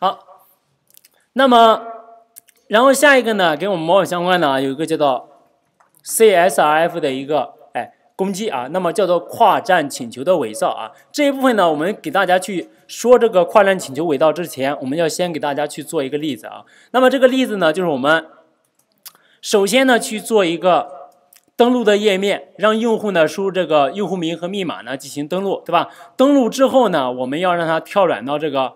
好，那么，然后下一个呢，跟我们某 a 相关的啊，有一个叫做 CSRF 的一个哎攻击啊，那么叫做跨站请求的伪造啊。这一部分呢，我们给大家去说这个跨站请求伪造之前，我们要先给大家去做一个例子啊。那么这个例子呢，就是我们首先呢去做一个登录的页面，让用户呢输入这个用户名和密码呢进行登录，对吧？登录之后呢，我们要让它跳转到这个。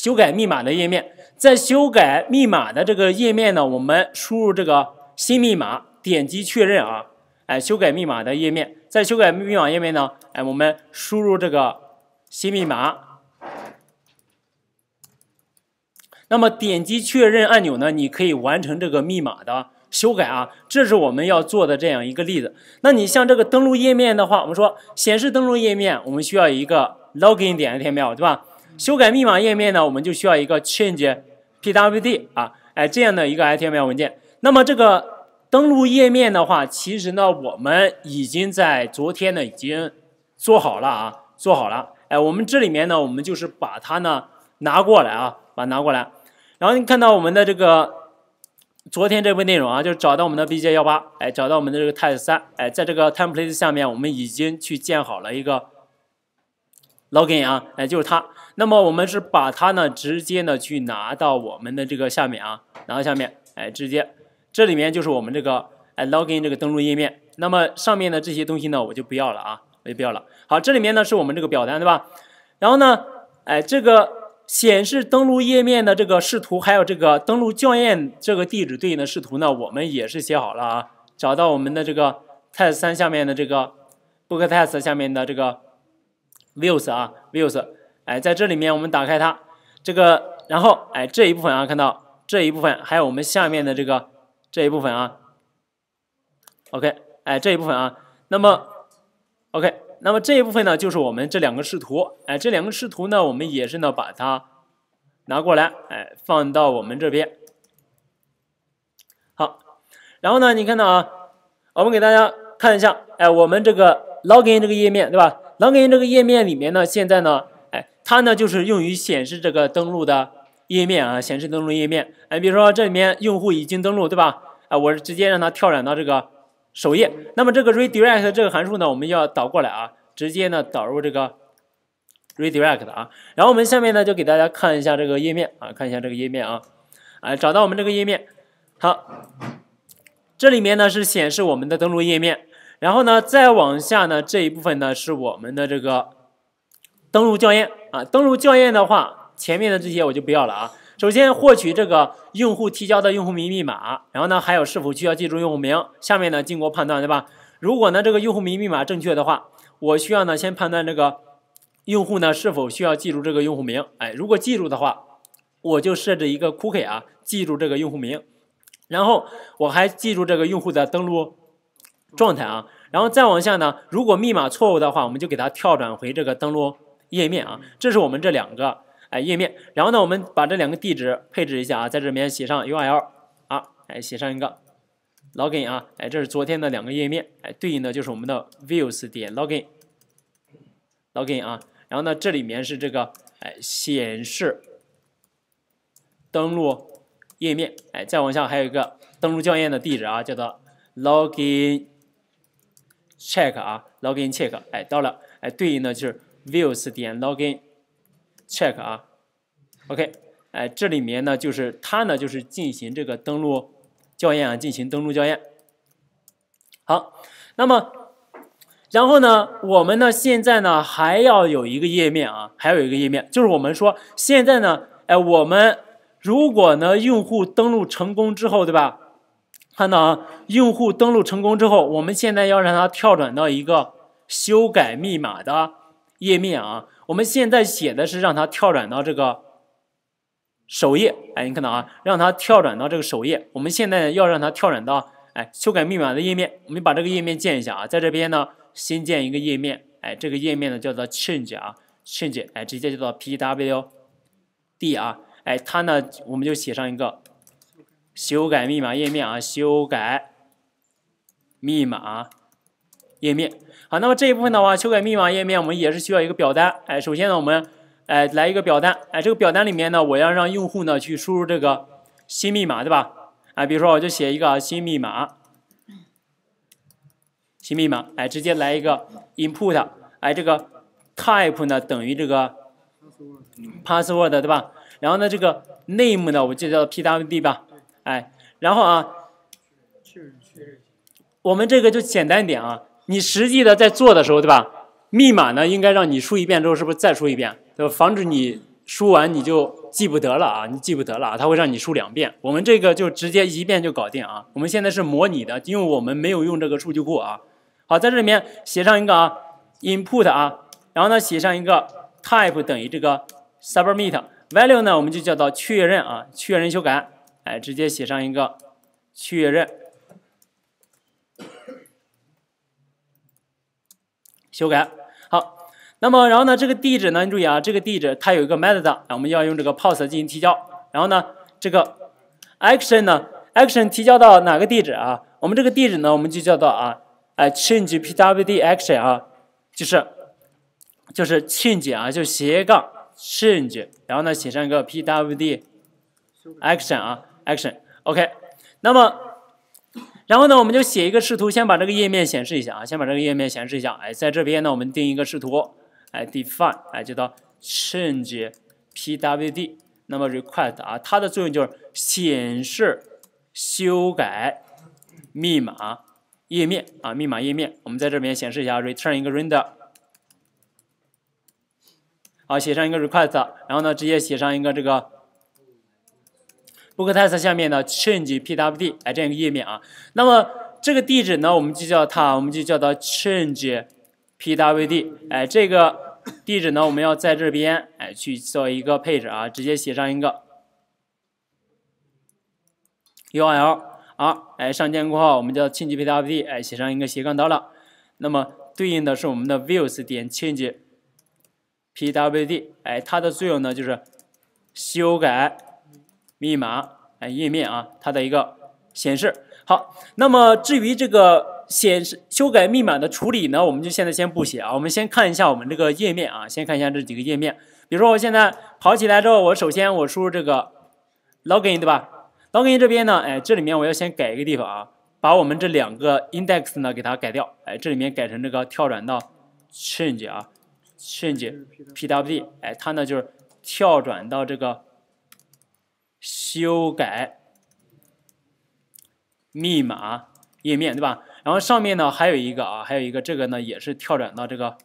修改密码的页面，在修改密码的这个页面呢，我们输入这个新密码，点击确认啊。哎，修改密码的页面，在修改密码页面呢，哎，我们输入这个新密码，那么点击确认按钮呢，你可以完成这个密码的修改啊。这是我们要做的这样一个例子。那你像这个登录页面的话，我们说显示登录页面，我们需要一个 login 点的没有，对吧？修改密码页面呢，我们就需要一个 change pwd 啊，哎这样的一个 HTML 文件。那么这个登录页面的话，其实呢我们已经在昨天呢已经做好了啊，做好了。哎，我们这里面呢，我们就是把它呢拿过来啊，把它拿过来。然后你看到我们的这个昨天这部分内容啊，就是找到我们的 B J 幺八，哎，找到我们的这个 test 三，哎，在这个 template 下面我们已经去建好了一个 login 啊，哎，就是它。那么我们是把它呢直接呢去拿到我们的这个下面啊，拿到下面，哎，直接，这里面就是我们这个哎，login 这个登录页面。那么上面的这些东西呢，我就不要了啊，我就不要了。好，这里面呢是我们这个表单对吧？然后呢，哎，这个显示登录页面的这个视图，还有这个登录校验这个地址对应的视图呢，我们也是写好了啊。找到我们的这个 test 三下面的这个 book test 下面的这个 views 啊，views。哎，在这里面我们打开它，这个，然后哎这一部分啊，看到这一部分，还有我们下面的这个这一部分啊。OK，哎这一部分啊，那么 OK，那么这一部分呢，就是我们这两个视图。哎，这两个视图呢，我们也是呢把它拿过来，哎放到我们这边。好，然后呢，你看到啊，我们给大家看一下，哎我们这个 login 这个页面对吧？login 这个页面里面呢，现在呢。它呢就是用于显示这个登录的页面啊，显示登录页面。哎，比如说这里面用户已经登录，对吧？啊，我直接让它跳转到这个首页。那么这个 redirect 这个函数呢，我们要导过来啊，直接呢导入这个 redirect 啊。然后我们下面呢就给大家看一下这个页面啊，看一下这个页面啊，哎，找到我们这个页面。好，这里面呢是显示我们的登录页面，然后呢再往下呢这一部分呢是我们的这个。登录校验啊，登录校验的话，前面的这些我就不要了啊。首先获取这个用户提交的用户名密码，然后呢，还有是否需要记住用户名。下面呢，经过判断，对吧？如果呢这个用户名密码正确的话，我需要呢先判断这个用户呢是否需要记住这个用户名。哎，如果记住的话，我就设置一个 cookie 啊，记住这个用户名，然后我还记住这个用户的登录状态啊。然后再往下呢，如果密码错误的话，我们就给它跳转回这个登录。页面啊，这是我们这两个哎页面，然后呢，我们把这两个地址配置一下啊，在这里面写上 U L 啊，哎写上一个 login 啊，哎这是昨天的两个页面，哎对应的就是我们的 views 点 login login 啊，然后呢，这里面是这个哎显示登录页面，哎再往下还有一个登录校验的地址啊，叫做 login check 啊 login check 哎到了，哎对应的就是。views 点 login check 啊，OK，哎，这里面呢就是它呢就是进行这个登录校验啊，进行登录校验。好，那么然后呢，我们呢现在呢还要有一个页面啊，还有一个页面，就是我们说现在呢，哎，我们如果呢用户登录成功之后，对吧？看到啊，用户登录成功之后，我们现在要让它跳转到一个修改密码的。页面啊，我们现在写的是让它跳转到这个首页，哎，你看到啊，让它跳转到这个首页。我们现在要让它跳转到哎修改密码的页面，我们把这个页面建一下啊，在这边呢，新建一个页面，哎，这个页面呢叫做 change 啊，change，哎，直接叫做 pwd 啊，哎，它呢我们就写上一个修改密码页面啊，修改密码页面。好，那么这一部分的话，修改密码页面我们也是需要一个表单，哎，首先呢，我们，哎，来一个表单，哎，这个表单里面呢，我要让用户呢去输入这个新密码，对吧？啊，比如说我就写一个新密码，新密码，哎，直接来一个 input，哎，这个 type 呢等于这个 password，对吧？然后呢，这个 name 呢我就叫 pwd 吧，哎，然后啊，我们这个就简单点啊。你实际的在做的时候，对吧？密码呢，应该让你输一遍之后，是不是再输一遍？对吧？防止你输完你就记不得了啊，你记不得了啊，会让你输两遍。我们这个就直接一遍就搞定啊。我们现在是模拟的，因为我们没有用这个数据库啊。好，在这里面写上一个啊 input 啊，然后呢写上一个 type 等于这个 submit value 呢，我们就叫做确认啊，确认修改，哎，直接写上一个确认。修改好，那么然后呢，这个地址呢？你注意啊，这个地址它有一个 method，啊，我们要用这个 post 进行提交。然后呢，这个 action 呢？action 提交到哪个地址啊？我们这个地址呢，我们就叫做啊，哎，change pwd action 啊，就是就是 change 啊，就斜杠 change，然后呢写上一个 pwd action 啊，action。OK，那么。然后呢，我们就写一个视图，先把这个页面显示一下啊，先把这个页面显示一下。哎，在这边呢，我们定一个视图，哎，define，哎，就到 change pwd。那么 request 啊，它的作用就是显示修改密码页面啊，密码页面。我们在这边显示一下，return 一个 render。好，写上一个 request，然后呢，直接写上一个这个。test 下面呢，change pwd 哎这样一个页面啊，那么这个地址呢，我们就叫它，我们就叫它 change pwd 哎这个地址呢，我们要在这边哎去做一个配置啊，直接写上一个 url 啊哎上尖括号，我们叫 change pwd 哎写上一个斜杠刀了，那么对应的是我们的 views 点 change pwd 哎它的作用呢就是修改。密码哎，页面啊，它的一个显示好。那么至于这个显示修改密码的处理呢，我们就现在先不写啊。我们先看一下我们这个页面啊，先看一下这几个页面。比如说我现在跑起来之后，我首先我输入这个 login 对吧？login 这边呢，哎，这里面我要先改一个地方啊，把我们这两个 index 呢给它改掉。哎，这里面改成这个跳转到 change 啊 change pwd。哎，它呢就是跳转到这个。修改密码页面对吧？然后上面呢还有一个啊，还有一个这个呢也是跳转到这个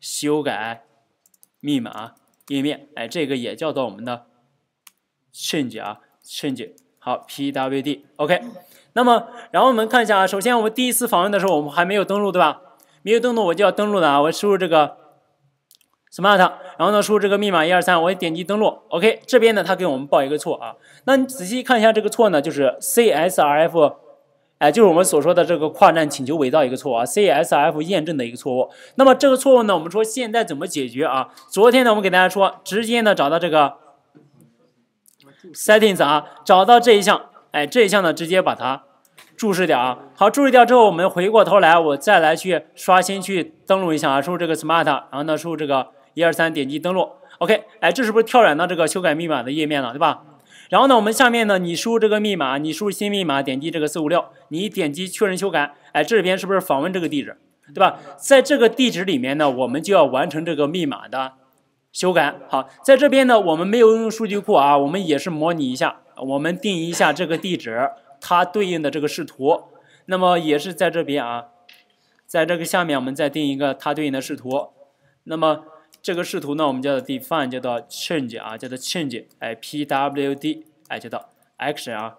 修改密码页面，哎，这个也叫做我们的 change 啊，change 好，pwd，OK。那么，然后我们看一下啊，首先我们第一次访问的时候我们还没有登录对吧？没有登录我就要登录的啊，我输入这个。Smart，然后呢，输入这个密码一二三，我点击登录。OK，这边呢，它给我们报一个错啊。那你仔细看一下这个错呢，就是 CSRF，哎，就是我们所说的这个跨站请求伪造一个错啊，CSRF 验证的一个错误。那么这个错误呢，我们说现在怎么解决啊？昨天呢，我们给大家说，直接呢找到这个 settings 啊，找到这一项，哎，这一项呢，直接把它注释掉啊。好，注释掉之后，我们回过头来，我再来去刷新去登录一下啊，输入这个 Smart，然后呢，输入这个。一二三，点击登录，OK，哎，这是不是跳转到这个修改密码的页面了，对吧？然后呢，我们下面呢，你输入这个密码，你输入新密码，点击这个四五六，你点击确认修改，哎，这边是不是访问这个地址，对吧？在这个地址里面呢，我们就要完成这个密码的修改。好，在这边呢，我们没有用数据库啊，我们也是模拟一下，我们定一下这个地址，它对应的这个视图，那么也是在这边啊，在这个下面，我们再定一个它对应的视图，那么。这个视图呢，我们叫做 define，叫做 change 啊，叫做 change，哎，pwd，哎，叫做 action 啊。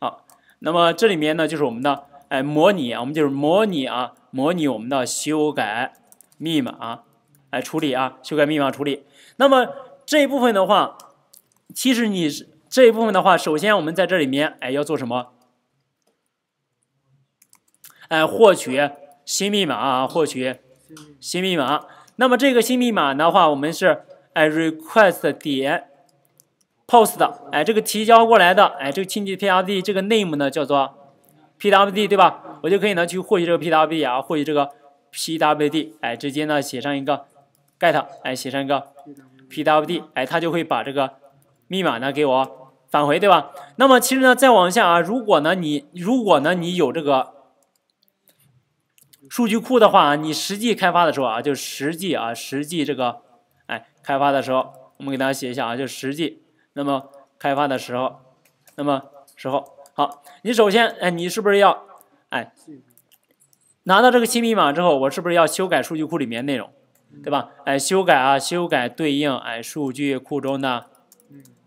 好，那么这里面呢，就是我们的哎模拟，我们就是模拟啊，模拟我们的修改密码，哎处理啊，修改密码处理。那么这一部分的话，其实你这一部分的话，首先我们在这里面哎要做什么？哎，获取新密码啊，获取新密码。那么这个新密码的话，我们是哎 request 点 post 哎这个提交过来的哎这个清洁 p r d t 这个 name 呢叫做 pwd 对吧？我就可以呢去获取这个 pwd 啊获取这个 pwd 哎直接呢写上一个 get 哎写上一个 pwd 哎它就会把这个密码呢给我返回对吧？那么其实呢再往下啊，如果呢你如果呢你有这个数据库的话，你实际开发的时候啊，就实际啊，实际这个，哎，开发的时候，我们给大家写一下啊，就实际，那么开发的时候，那么时候，好，你首先，哎，你是不是要，哎，拿到这个新密码之后，我是不是要修改数据库里面内容，对吧？哎，修改啊，修改对应哎数据库中的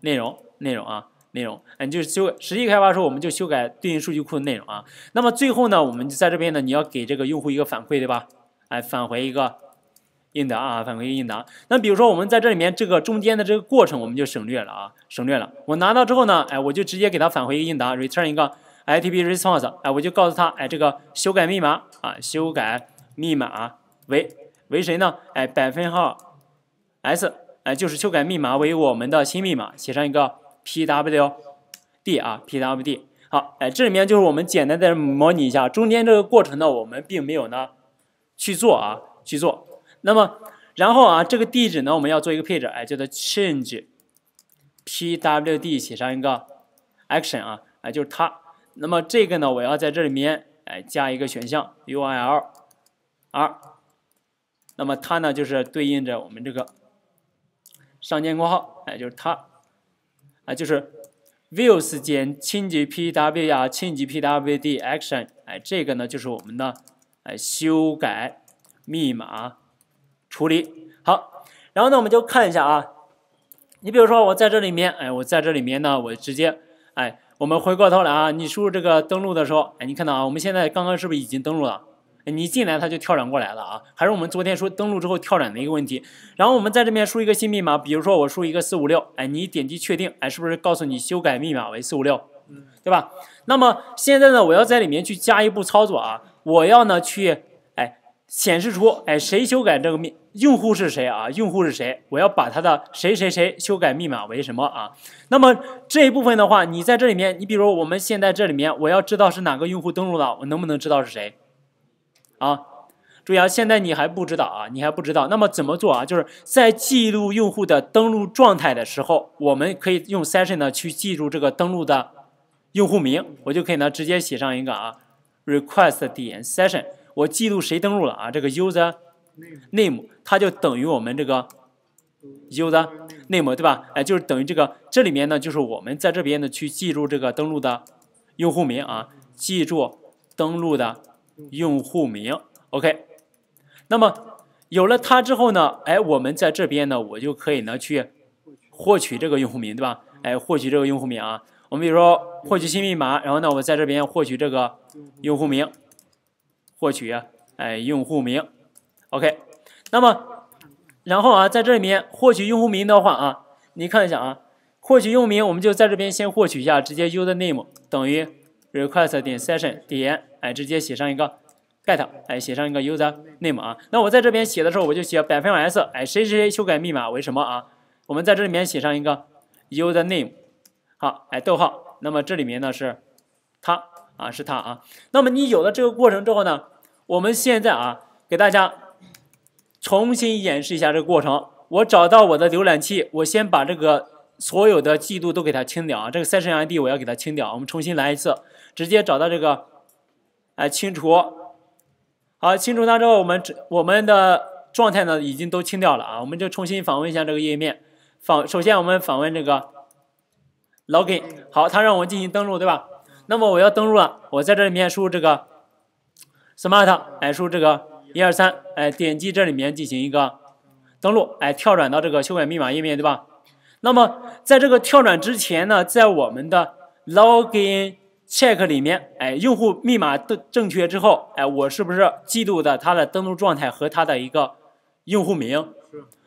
内容内容啊。内容，哎，你就修实际开发时候，我们就修改对应数据库的内容啊。那么最后呢，我们在这边呢，你要给这个用户一个反馈，对吧？哎，返回一个应答啊，返回一个应答。那比如说我们在这里面这个中间的这个过程，我们就省略了啊，省略了。我拿到之后呢，哎，我就直接给他返回一个应答，return 一个 i t t p response，哎，我就告诉他，哎，这个修改密码啊，修改密码为为谁呢？哎，百分号 s，哎，就是修改密码为我们的新密码，写上一个。pwd 啊，pwd 好，哎，这里面就是我们简单的模拟一下，中间这个过程呢，我们并没有呢去做啊，去做。那么然后啊，这个地址呢，我们要做一个配置，哎，叫做 change pwd 写上一个 action 啊，哎就是它。那么这个呢，我要在这里面哎加一个选项 url，r 那么它呢就是对应着我们这个上箭括号，哎就是它。啊，就是 views 减清级 p w 啊，清级 p w d action。哎，这个呢就是我们的哎修改密码处理。好，然后呢我们就看一下啊，你比如说我在这里面，哎，我在这里面呢，我直接哎，我们回过头来啊，你输入这个登录的时候，哎，你看到啊，我们现在刚刚是不是已经登录了？你进来它就跳转过来了啊，还是我们昨天说登录之后跳转的一个问题。然后我们在这边输一个新密码，比如说我输一个四五六，哎，你点击确定，哎，是不是告诉你修改密码为四五六？对吧？那么现在呢，我要在里面去加一步操作啊，我要呢去哎显示出哎谁修改这个密用户是谁啊？用户是谁？我要把他的谁谁谁修改密码为什么啊？那么这一部分的话，你在这里面，你比如我们现在这里面，我要知道是哪个用户登录了，我能不能知道是谁？啊，注意啊，现在你还不知道啊，你还不知道，那么怎么做啊？就是在记录用户的登录状态的时候，我们可以用 session 呢去记住这个登录的用户名，我就可以呢直接写上一个啊 request 点 session，我记录谁登录了啊，这个 user name 它就等于我们这个 user name 对吧？哎，就是等于这个，这里面呢就是我们在这边呢去记住这个登录的用户名啊，记住登录的。用户名，OK，那么有了它之后呢，哎，我们在这边呢，我就可以呢去获取这个用户名，对吧？哎，获取这个用户名啊，我们比如说获取新密码，然后呢，我在这边获取这个用户名，获取哎用户名，OK，那么然后啊，在这里面获取用户名的话啊，你看一下啊，获取用户名，我们就在这边先获取一下，直接 user name 等于。request 点 session 点哎，直接写上一个 get 哎，写上一个 user name 啊。那我在这边写的时候，我就写百分号 s 哎，谁谁谁修改密码为什么啊？我们在这里面写上一个 user name，好哎，逗号。那么这里面呢是他啊，是他啊。那么你有了这个过程之后呢，我们现在啊给大家重新演示一下这个过程。我找到我的浏览器，我先把这个所有的记录都给它清掉啊。这个 session ID 我要给它清掉，我们重新来一次。直接找到这个，哎，清除，好，清除它之后，我们这我们的状态呢已经都清掉了啊，我们就重新访问一下这个页面。访，首先我们访问这个，login。好，他让我进行登录，对吧？那么我要登录了，我在这里面输入这个，smart，哎，输入这个一二三，哎，点击这里面进行一个登录，哎，跳转到这个修改密码页面，对吧？那么在这个跳转之前呢，在我们的 login。check 里面，哎，用户密码的正确之后，哎，我是不是记录的他的登录状态和他的一个用户名，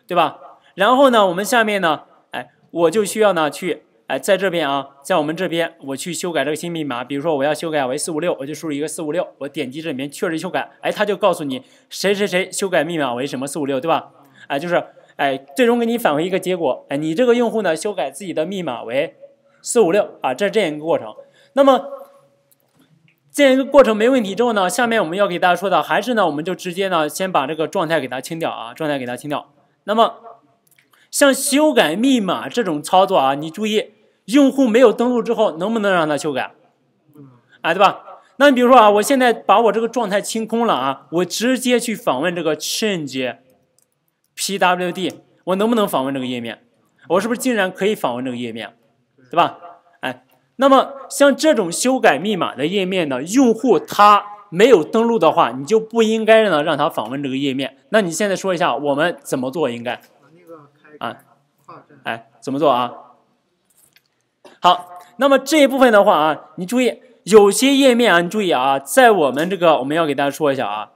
对吧？然后呢，我们下面呢，哎，我就需要呢去，哎，在这边啊，在我们这边，我去修改这个新密码，比如说我要修改为四五六，我就输入一个四五六，我点击这里面确认修改，哎，他就告诉你谁谁谁修改密码为什么四五六，对吧？哎，就是哎，最终给你返回一个结果，哎，你这个用户呢修改自己的密码为四五六啊，这是这样一个过程。那么这样一个过程没问题之后呢，下面我们要给大家说的，还是呢，我们就直接呢，先把这个状态给它清掉啊，状态给它清掉。那么像修改密码这种操作啊，你注意，用户没有登录之后能不能让他修改？嗯，啊，对吧？那你比如说啊，我现在把我这个状态清空了啊，我直接去访问这个 change pwd，我能不能访问这个页面？我是不是竟然可以访问这个页面？对吧？那么像这种修改密码的页面呢，用户他没有登录的话，你就不应该呢让他访问这个页面。那你现在说一下，我们怎么做？应该啊，哎，怎么做啊？好，那么这一部分的话啊，你注意，有些页面啊，你注意啊，在我们这个我们要给大家说一下啊。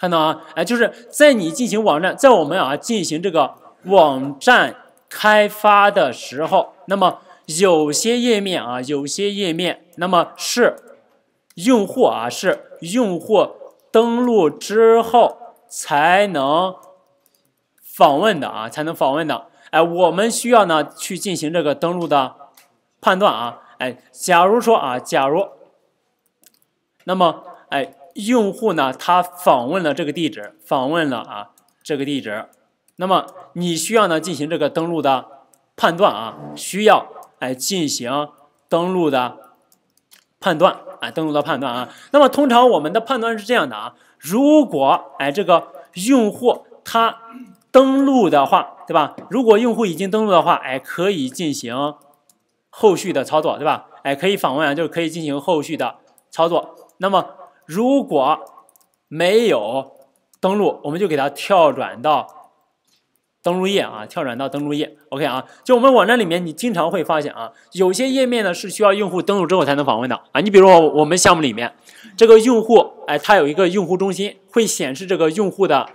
看到啊，哎，就是在你进行网站，在我们啊进行这个网站开发的时候，那么有些页面啊，有些页面，那么是用户啊，是用户登录之后才能访问的啊，才能访问的。哎，我们需要呢去进行这个登录的判断啊，哎，假如说啊，假如，那么，哎。用户呢？他访问了这个地址，访问了啊这个地址。那么你需要呢进行这个登录的判断啊，需要哎进行登录的判断啊，登录的判断啊。那么通常我们的判断是这样的啊：如果哎这个用户他登录的话，对吧？如果用户已经登录的话，哎可以进行后续的操作，对吧？哎可以访问，啊，就是可以进行后续的操作。那么如果没有登录，我们就给它跳转到登录页啊，跳转到登录页。OK 啊，就我们网站里面，你经常会发现啊，有些页面呢是需要用户登录之后才能访问的啊。你比如说我们项目里面，这个用户哎，他有一个用户中心，会显示这个用户的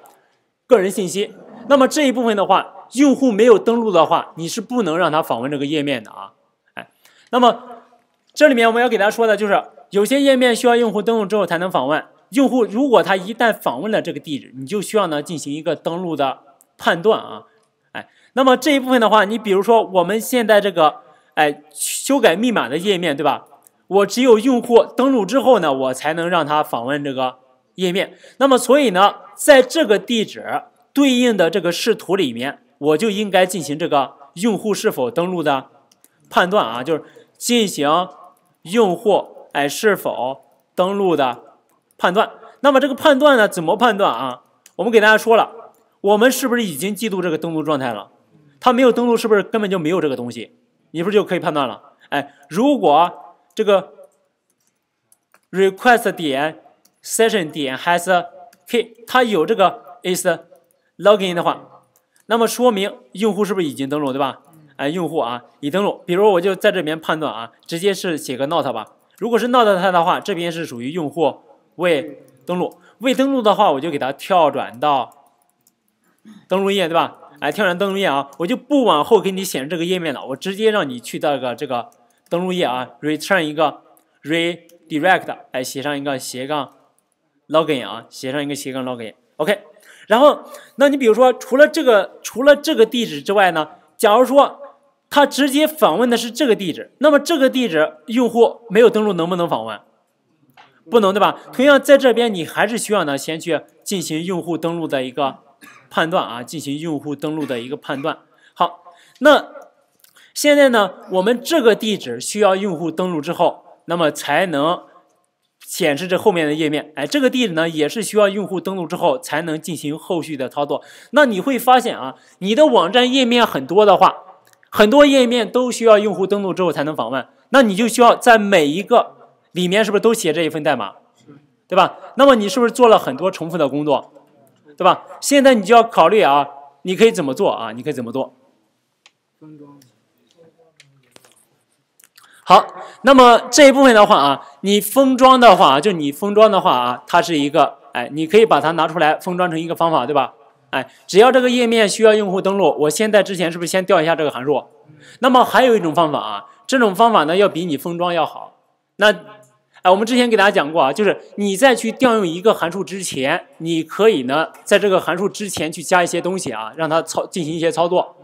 个人信息。那么这一部分的话，用户没有登录的话，你是不能让他访问这个页面的啊。哎，那么这里面我们要给大家说的就是。有些页面需要用户登录之后才能访问。用户如果他一旦访问了这个地址，你就需要呢进行一个登录的判断啊，哎，那么这一部分的话，你比如说我们现在这个哎修改密码的页面对吧？我只有用户登录之后呢，我才能让他访问这个页面。那么所以呢，在这个地址对应的这个视图里面，我就应该进行这个用户是否登录的判断啊，就是进行用户。哎，是否登录的判断？那么这个判断呢？怎么判断啊？我们给大家说了，我们是不是已经记录这个登录状态了？他没有登录，是不是根本就没有这个东西？你不是就可以判断了？哎，如果这个 request 点 session 点 has k，e y 它有这个 is login 的话，那么说明用户是不是已经登录，对吧？哎，用户啊，已登录。比如我就在这边判断啊，直接是写个 not 吧。如果是闹到他的话，这边是属于用户未登录。未登录的话，我就给它跳转到登录页，对吧？哎，跳转登录页啊，我就不往后给你显示这个页面了，我直接让你去到个这个登录页啊。return 一个 redirect，哎，写上一个斜杠 login 啊，写上一个斜杠 login。OK，然后那你比如说除了这个除了这个地址之外呢，假如说。他直接访问的是这个地址，那么这个地址用户没有登录能不能访问？不能，对吧？同样在这边你还是需要呢，先去进行用户登录的一个判断啊，进行用户登录的一个判断。好，那现在呢，我们这个地址需要用户登录之后，那么才能显示这后面的页面。哎，这个地址呢也是需要用户登录之后才能进行后续的操作。那你会发现啊，你的网站页面很多的话。很多页面都需要用户登录之后才能访问，那你就需要在每一个里面是不是都写这一份代码，对吧？那么你是不是做了很多重复的工作，对吧？现在你就要考虑啊，你可以怎么做啊？你可以怎么做？好，那么这一部分的话啊，你封装的话啊，就你封装的话啊，它是一个，哎，你可以把它拿出来封装成一个方法，对吧？哎，只要这个页面需要用户登录，我现在之前是不是先调一下这个函数？那么还有一种方法啊，这种方法呢要比你封装要好。那哎，我们之前给大家讲过啊，就是你在去调用一个函数之前，你可以呢在这个函数之前去加一些东西啊，让它操进行一些操作。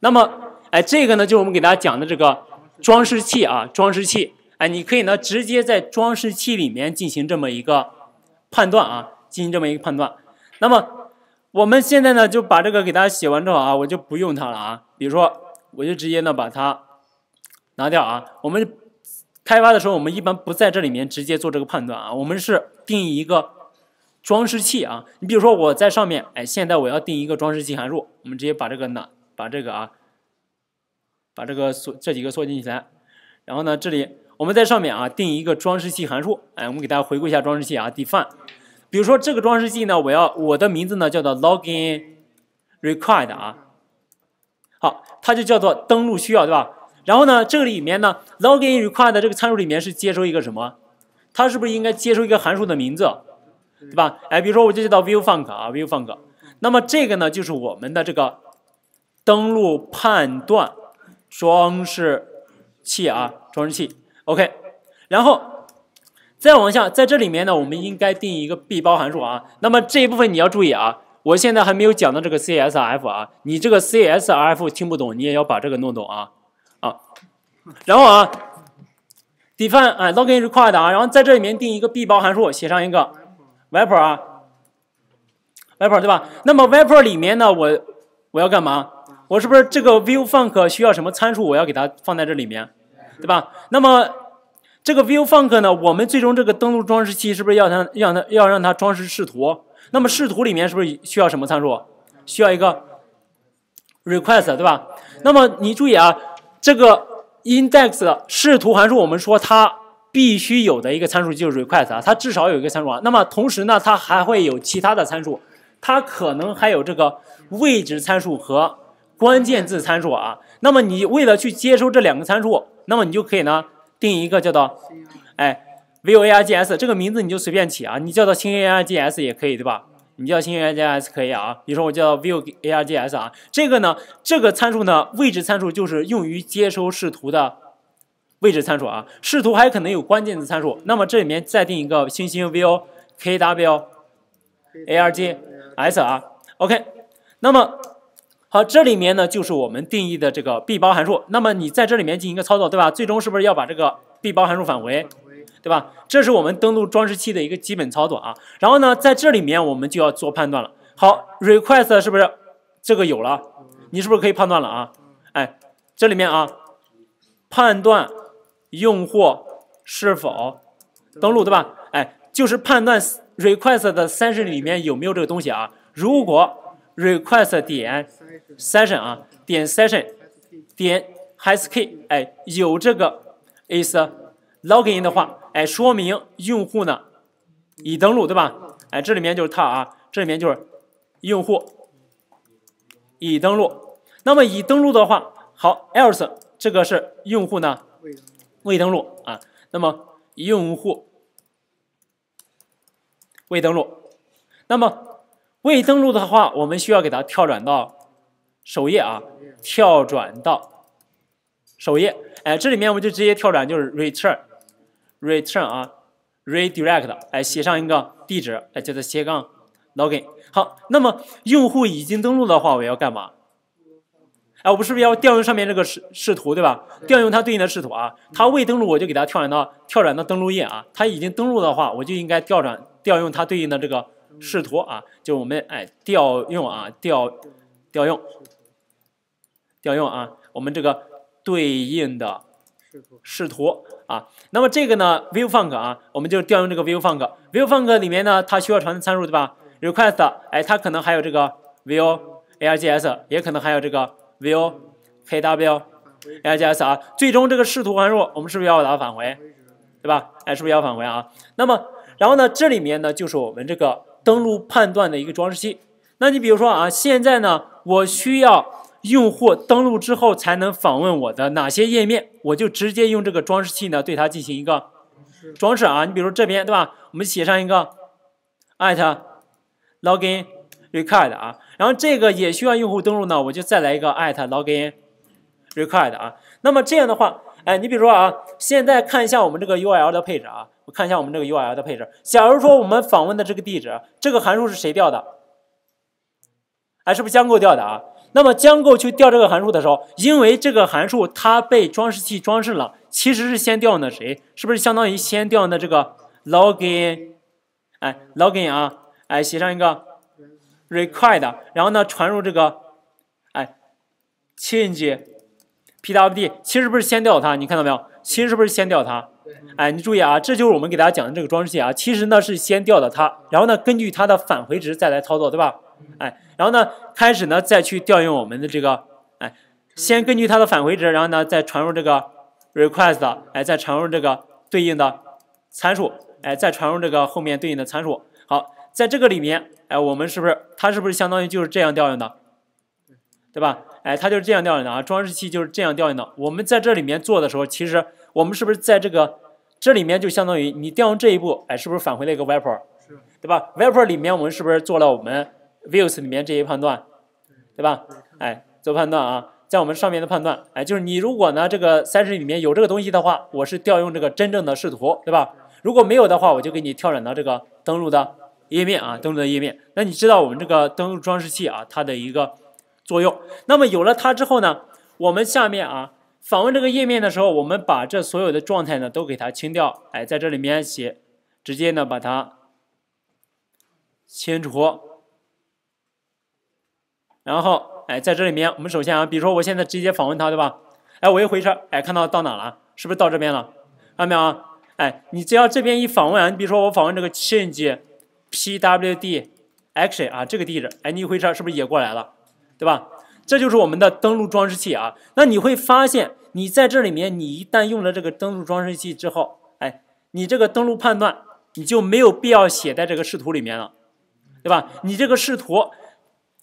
那么哎，这个呢就是我们给大家讲的这个装饰器啊，装饰器。哎，你可以呢直接在装饰器里面进行这么一个判断啊，进行这么一个判断。那么。我们现在呢就把这个给大家写完之后啊，我就不用它了啊。比如说，我就直接呢把它拿掉啊。我们开发的时候，我们一般不在这里面直接做这个判断啊。我们是定义一个装饰器啊。你比如说我在上面，哎，现在我要定一个装饰器函数，我们直接把这个拿，把这个啊，把这个缩这几个缩进起来。然后呢，这里我们在上面啊定一个装饰器函数，哎，我们给大家回顾一下装饰器啊，def。i n e 比如说这个装饰器呢，我要我的名字呢叫做 login required 啊，好，它就叫做登录需要，对吧？然后呢，这个里面呢，login required 这个参数里面是接收一个什么？它是不是应该接收一个函数的名字，对吧？哎，比如说我就接到 view_func 啊，view_func，那么这个呢就是我们的这个登录判断装饰器啊，装饰器，OK，然后。再往下，在这里面呢，我们应该定一个闭包函数啊。那么这一部分你要注意啊，我现在还没有讲到这个 CSRF 啊，你这个 CSRF 听不懂，你也要把这个弄懂啊啊。然后啊，def i n e 哎 l o g i n 是 e 的啊。然后在这里面定一个闭包函数，写上一个 wrapper 啊，wrapper 对吧？那么 wrapper 里面呢，我我要干嘛？我是不是这个 view func 需要什么参数？我要给它放在这里面，对吧？那么这个 view func 呢？我们最终这个登录装饰器是不是要它、让它、要让它装饰视图？那么视图里面是不是需要什么参数？需要一个 request 对吧？那么你注意啊，这个 index 视图函数我们说它必须有的一个参数就是 request 啊，它至少有一个参数啊。那么同时呢，它还会有其他的参数，它可能还有这个位置参数和关键字参数啊。那么你为了去接收这两个参数，那么你就可以呢。定一个叫做，哎，viewargs 这个名字你就随便起啊，你叫到新 args 也可以，对吧？你叫新 args 可以啊。比如说我叫 viewargs 啊，这个呢，这个参数呢，位置参数就是用于接收视图的位置参数啊。视图还可能有关键字参数，那么这里面再定一个星星 v O k w a r g s 啊。OK，那么。好，这里面呢就是我们定义的这个闭包函数。那么你在这里面进行一个操作，对吧？最终是不是要把这个闭包函数返回，对吧？这是我们登录装饰器的一个基本操作啊。然后呢，在这里面我们就要做判断了。好，request 是不是这个有了？你是不是可以判断了啊？哎，这里面啊，判断用户是否登录，对吧？哎，就是判断 request 的 session 里面有没有这个东西啊。如果 request 点 session 啊，点 session 点 hask 哎，有这个 is login 的话，哎，说明用户呢已登录，对吧？哎，这里面就是它啊，这里面就是用户已登录。那么已登录的话，好 else 这个是用户呢未登录啊，那么用户未登录，那么。未登录的话，我们需要给它跳转到首页啊，跳转到首页。哎，这里面我就直接跳转，就是 return return 啊，redirect。哎，写上一个地址，哎，叫做斜杠 login。好，那么用户已经登录的话，我要干嘛？哎，我们是不是要调用上面这个视视图，对吧？调用它对应的视图啊。它未登录，我就给它跳转到跳转到登录页啊。它已经登录的话，我就应该调转调用它对应的这个。视图啊，就我们哎调用啊调调用调用啊，我们这个对应的视图啊，那么这个呢 view func 啊，我们就调用这个 view func view func 里面呢，它需要传递参数对吧？request 哎，它可能还有这个 view args，也可能还有这个 view kw args 啊，最终这个视图函数我们是不是要把它返回，对吧？哎，是不是要返回啊？那么然后呢，这里面呢就是我们这个。登录判断的一个装饰器，那你比如说啊，现在呢，我需要用户登录之后才能访问我的哪些页面，我就直接用这个装饰器呢对它进行一个装饰啊。你比如这边对吧，我们写上一个 at login required 啊，然后这个也需要用户登录呢，我就再来一个 at login required 啊。那么这样的话，哎，你比如说啊，现在看一下我们这个 U L 的配置啊。我看一下我们这个 URL 的配置。假如说我们访问的这个地址，这个函数是谁调的？哎，是不是江构调的啊？那么江构去调这个函数的时候，因为这个函数它被装饰器装饰了，其实是先调的谁？是不是相当于先调的这个 login？哎，login 啊，哎，写上一个 required，然后呢传入这个哎，c h a n g e p w d 其实不是先调它，你看到没有？其实不是先调它。哎，你注意啊，这就是我们给大家讲的这个装饰器啊。其实呢是先调的它，然后呢根据它的返回值再来操作，对吧？哎，然后呢开始呢再去调用我们的这个，哎，先根据它的返回值，然后呢再传入这个 request，哎，再传入这个对应的参数，哎，再传入这个后面对应的参数。好，在这个里面，哎，我们是不是它是不是相当于就是这样调用的，对吧？哎，它就是这样调用的啊，装饰器就是这样调用的。我们在这里面做的时候，其实。我们是不是在这个这里面就相当于你调用这一步，哎，是不是返回了一个 wrapper，是对吧？wrapper 里面我们是不是做了我们 views 里面这些判断，对吧？哎，做判断啊，在我们上面的判断，哎，就是你如果呢这个三十里面有这个东西的话，我是调用这个真正的视图，对吧？如果没有的话，我就给你跳转到这个登录的页面啊，登录的页面。那你知道我们这个登录装饰器啊，它的一个作用。那么有了它之后呢，我们下面啊。访问这个页面的时候，我们把这所有的状态呢都给它清掉。哎，在这里面写，直接呢把它清除。然后，哎，在这里面，我们首先啊，比如说我现在直接访问它，对吧？哎，我一回车，哎，看到到哪了？是不是到这边了？看到没有？哎，你只要这边一访问啊，你比如说我访问这个 change PWD action 啊这个地址，哎，你一回车是不是也过来了？对吧？这就是我们的登录装饰器啊。那你会发现，你在这里面，你一旦用了这个登录装饰器之后，哎，你这个登录判断你就没有必要写在这个视图里面了，对吧？你这个视图，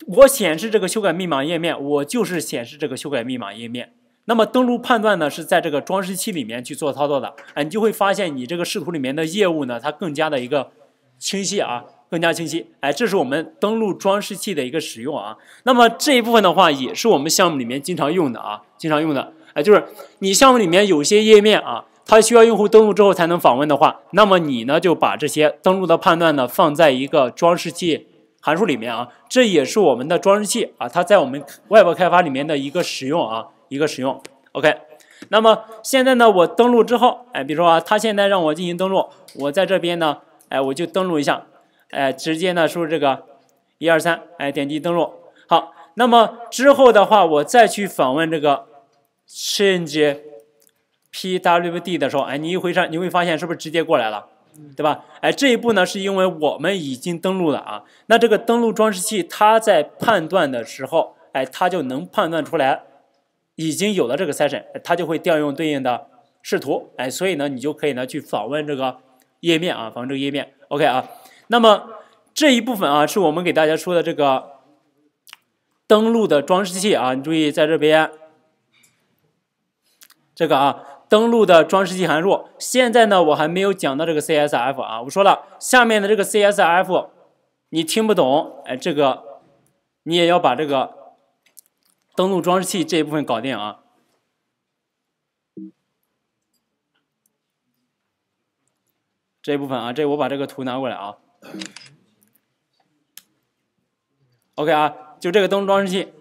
我显示这个修改密码页面，我就是显示这个修改密码页面。那么登录判断呢，是在这个装饰器里面去做操作的。哎，你就会发现，你这个视图里面的业务呢，它更加的一个清晰啊。更加清晰，哎，这是我们登录装饰器的一个使用啊。那么这一部分的话，也是我们项目里面经常用的啊，经常用的。哎，就是你项目里面有些页面啊，它需要用户登录之后才能访问的话，那么你呢就把这些登录的判断呢放在一个装饰器函数里面啊。这也是我们的装饰器啊，它在我们外部开发里面的一个使用啊，一个使用。OK，那么现在呢，我登录之后，哎，比如说啊，他现在让我进行登录，我在这边呢，哎，我就登录一下。哎，直接呢输入这个一二三，哎，点击登录。好，那么之后的话，我再去访问这个 change PWD 的时候，哎，你一回上你会发现是不是直接过来了，对吧？哎，这一步呢是因为我们已经登录了啊。那这个登录装饰器它在判断的时候，哎，它就能判断出来已经有了这个 session，它就会调用对应的视图，哎，所以呢你就可以呢去访问这个页面啊，访问这个页面。OK 啊。那么这一部分啊，是我们给大家说的这个登录的装饰器啊，你注意在这边这个啊，登录的装饰器函数。现在呢，我还没有讲到这个 CSF 啊，我说了下面的这个 CSF 你听不懂，哎，这个你也要把这个登录装饰器这一部分搞定啊。这一部分啊，这我把这个图拿过来啊。OK 啊，就这个灯装饰器。